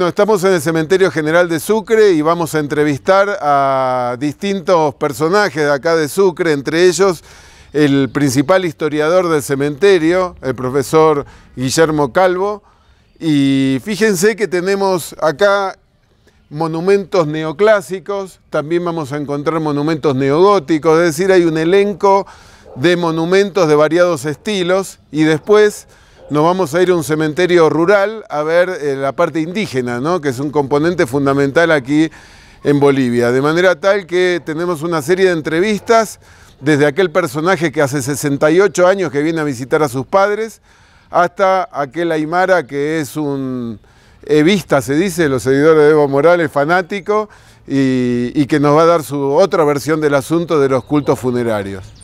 estamos en el Cementerio General de Sucre y vamos a entrevistar a distintos personajes de acá de Sucre, entre ellos el principal historiador del cementerio, el profesor Guillermo Calvo. Y fíjense que tenemos acá monumentos neoclásicos, también vamos a encontrar monumentos neogóticos, es decir, hay un elenco de monumentos de variados estilos y después nos vamos a ir a un cementerio rural a ver eh, la parte indígena, ¿no? que es un componente fundamental aquí en Bolivia. De manera tal que tenemos una serie de entrevistas desde aquel personaje que hace 68 años que viene a visitar a sus padres, hasta aquel Aymara que es un evista, se dice, los seguidores de Evo Morales, fanático, y que nos va a dar su otra versión del asunto de los cultos funerarios.